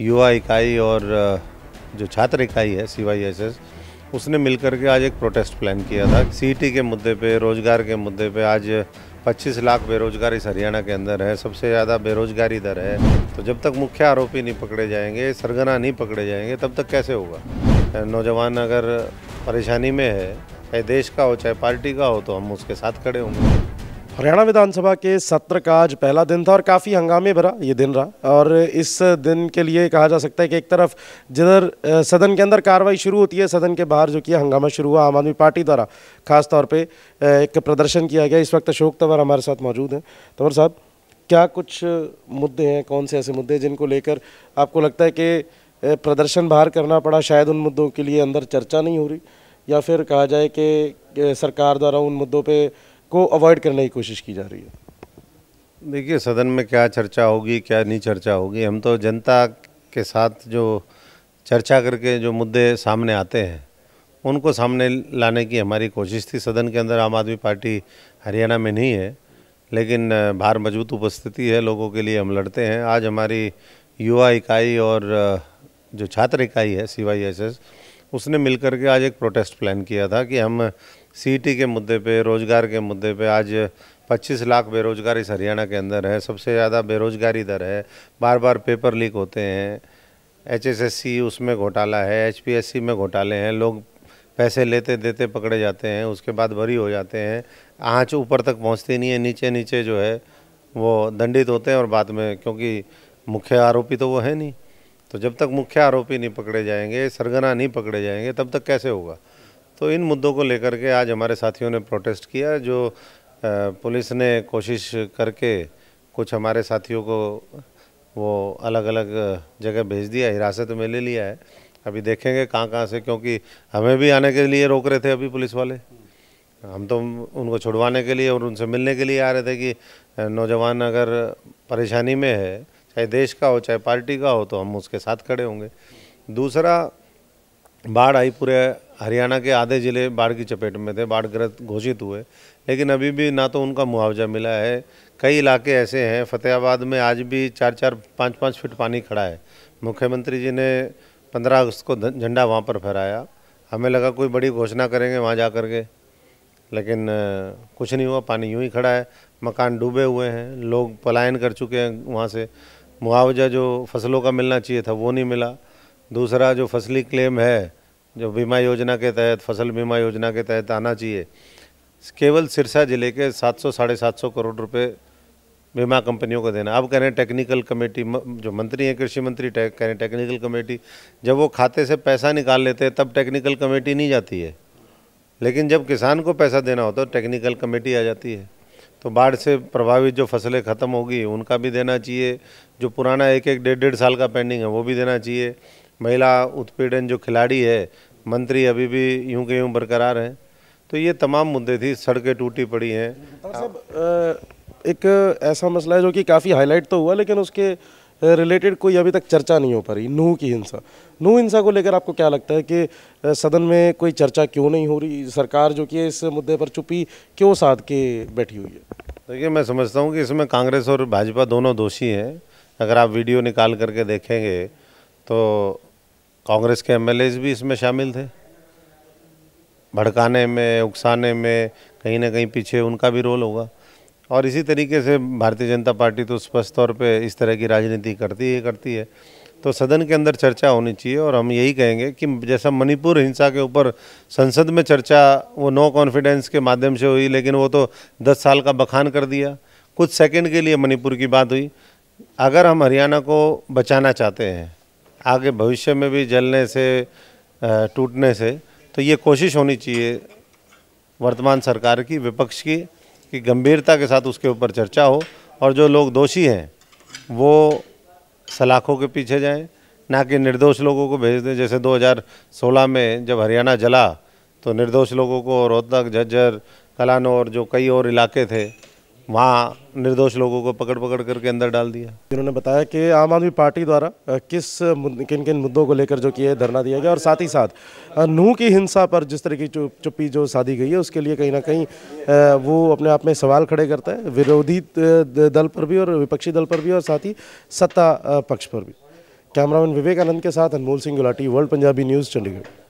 युवा इकाई और जो छात्र इकाई है सी वाई एस एस उसने मिलकर के आज एक प्रोटेस्ट प्लान किया था सी e के मुद्दे पे रोज़गार के मुद्दे पे आज 25 लाख बेरोजगार इस हरियाणा के अंदर है सबसे ज़्यादा बेरोजगारी दर है तो जब तक मुख्य आरोपी नहीं पकड़े जाएंगे सरगना नहीं पकड़े जाएंगे तब तक कैसे होगा नौजवान अगर परेशानी में है चाहे देश का हो चाहे पार्टी का हो तो हम उसके साथ खड़े होंगे हरियाणा विधानसभा के सत्र का आज पहला दिन था और काफ़ी हंगामे भरा ये दिन रहा और इस दिन के लिए कहा जा सकता है कि एक तरफ जिधर सदन के अंदर कार्रवाई शुरू होती है सदन के बाहर जो कि हंगामा शुरू हुआ आम आदमी पार्टी द्वारा खास तौर पे एक प्रदर्शन किया गया इस वक्त अशोक तंवर हमारे साथ मौजूद हैं तंवर साहब क्या कुछ मुद्दे हैं कौन से ऐसे मुद्दे जिनको लेकर आपको लगता है कि प्रदर्शन बाहर करना पड़ा शायद उन मुद्दों के लिए अंदर चर्चा नहीं हो रही या फिर कहा जाए कि सरकार द्वारा उन मुद्दों पर को अवॉइड करने की कोशिश की जा रही है देखिए सदन में क्या चर्चा होगी क्या नहीं चर्चा होगी हम तो जनता के साथ जो चर्चा करके जो मुद्दे सामने आते हैं उनको सामने लाने की हमारी कोशिश थी सदन के अंदर आम आदमी पार्टी हरियाणा में नहीं है लेकिन भार मजबूत उपस्थिति है लोगों के लिए हम लड़ते हैं आज हमारी युवा इकाई और जो छात्र इकाई है सी वाई एस एस उसने मिलकर के आज एक प्रोटेस्ट प्लान किया था कि हम सीटी के मुद्दे पे रोज़गार के मुद्दे पे आज 25 लाख बेरोज़गार इस हरियाणा के अंदर है सबसे ज़्यादा बेरोज़गारी दर है बार बार पेपर लीक होते हैं एचएसएससी उसमें घोटाला है एचपीएससी में घोटाले हैं लोग पैसे लेते देते पकड़े जाते हैं उसके बाद भरी हो जाते हैं आँच ऊपर तक पहुँचती नहीं है नीचे नीचे जो है वो दंडित होते हैं और बाद में क्योंकि मुख्य आरोपी तो वो है नहीं तो जब तक मुख्य आरोपी नहीं पकड़े जाएंगे सरगना नहीं पकड़े जाएंगे तब तक कैसे होगा तो इन मुद्दों को लेकर के आज हमारे साथियों ने प्रोटेस्ट किया जो पुलिस ने कोशिश करके कुछ हमारे साथियों को वो अलग अलग जगह भेज दिया हिरासत में ले लिया है अभी देखेंगे कहाँ कहाँ से क्योंकि हमें भी आने के लिए रोक रहे थे अभी पुलिस वाले हम तो उनको छुड़वाने के लिए और उनसे मिलने के लिए आ रहे थे कि नौजवान अगर परेशानी में है चाहे देश का हो चाहे पार्टी का हो तो हम उसके साथ खड़े होंगे दूसरा बाढ़ आई पूरे हरियाणा के आधे ज़िले बाढ़ की चपेट में थे बाढ़ ग्रस्त घोषित हुए लेकिन अभी भी ना तो उनका मुआवजा मिला है कई इलाके ऐसे हैं फतेहाबाद में आज भी चार चार पाँच पाँच फीट पानी खड़ा है मुख्यमंत्री जी ने पंद्रह अगस्त को झंडा वहाँ पर फहराया हमें लगा कोई बड़ी घोषणा करेंगे वहाँ जा कर के लेकिन कुछ नहीं हुआ पानी यूँ ही खड़ा है मकान डूबे हुए हैं लोग पलायन कर चुके हैं वहाँ से मुआवजा जो फसलों का मिलना चाहिए था वो नहीं मिला दूसरा जो फसली क्लेम है जो बीमा योजना के तहत फसल बीमा योजना के तहत आना चाहिए केवल सिरसा जिले के सात सौ साढ़े सात सौ करोड़ रुपए बीमा कंपनियों को देना अब कह रहे हैं टेक्निकल कमेटी जो मंत्री हैं कृषि मंत्री कह रहे हैं टेक्निकल कमेटी जब वो खाते से पैसा निकाल लेते हैं तब टेक्निकल कमेटी नहीं जाती है लेकिन जब किसान को पैसा देना होता है टेक्निकल कमेटी आ जाती है तो बाढ़ से प्रभावित जो फसलें ख़त्म होगी उनका भी देना चाहिए जो पुराना एक एक डेढ़ डेढ़ साल का पेंडिंग है वो भी देना चाहिए महिला उत्पीड़न जो खिलाड़ी है मंत्री अभी भी यूं के यूं बरकरार हैं तो ये तमाम मुद्दे थी सड़कें टूटी पड़ी हैं सब एक ऐसा मसला है जो कि काफ़ी हाईलाइट तो हुआ लेकिन उसके रिलेटेड कोई अभी तक चर्चा नहीं हो पा रही नूह की हिंसा नूह हिंसा को लेकर आपको क्या लगता है कि सदन में कोई चर्चा क्यों नहीं हो रही सरकार जो कि इस मुद्दे पर चुपी क्यों साध के बैठी हुई है देखिए मैं समझता हूँ कि इसमें कांग्रेस और भाजपा दोनों दोषी हैं अगर आप वीडियो निकाल करके देखेंगे तो कांग्रेस के एम भी इसमें शामिल थे भड़काने में उकसाने में कहीं ना कहीं पीछे उनका भी रोल होगा और इसी तरीके से भारतीय जनता पार्टी तो स्पष्ट तौर पे इस तरह की राजनीति करती ही करती है तो सदन के अंदर चर्चा होनी चाहिए और हम यही कहेंगे कि जैसा मणिपुर हिंसा के ऊपर संसद में चर्चा वो नो कॉन्फिडेंस के माध्यम से हुई लेकिन वो तो दस साल का बखान कर दिया कुछ सेकेंड के लिए मणिपुर की बात हुई अगर हम हरियाणा को बचाना चाहते हैं आगे भविष्य में भी जलने से टूटने से तो ये कोशिश होनी चाहिए वर्तमान सरकार की विपक्ष की कि गंभीरता के साथ उसके ऊपर चर्चा हो और जो लोग दोषी हैं वो सलाखों के पीछे जाएं ना कि निर्दोष लोगों को भेज दें जैसे 2016 में जब हरियाणा जला तो निर्दोष लोगों को रोहतक झज्जर कलानौर जो कई और इलाके थे वहाँ निर्दोष लोगों को पकड़ पकड़ करके अंदर डाल दिया इन्होंने बताया कि आम आदमी पार्टी द्वारा किस किन किन मुद्दों को लेकर जो कि है धरना दिया गया और साथ ही साथ नूह की हिंसा पर जिस तरह की चुप्पी जो साधी गई है उसके लिए कहीं ना कहीं वो अपने आप में सवाल खड़े करता है विरोधी दल पर भी और विपक्षी दल पर भी और साथ ही सत्ता पक्ष पर भी कैमरामैन विवेकानंद के साथ अनमोल सिंह गुलाटी वर्ल्ड पंजाबी न्यूज़ चंडीगढ़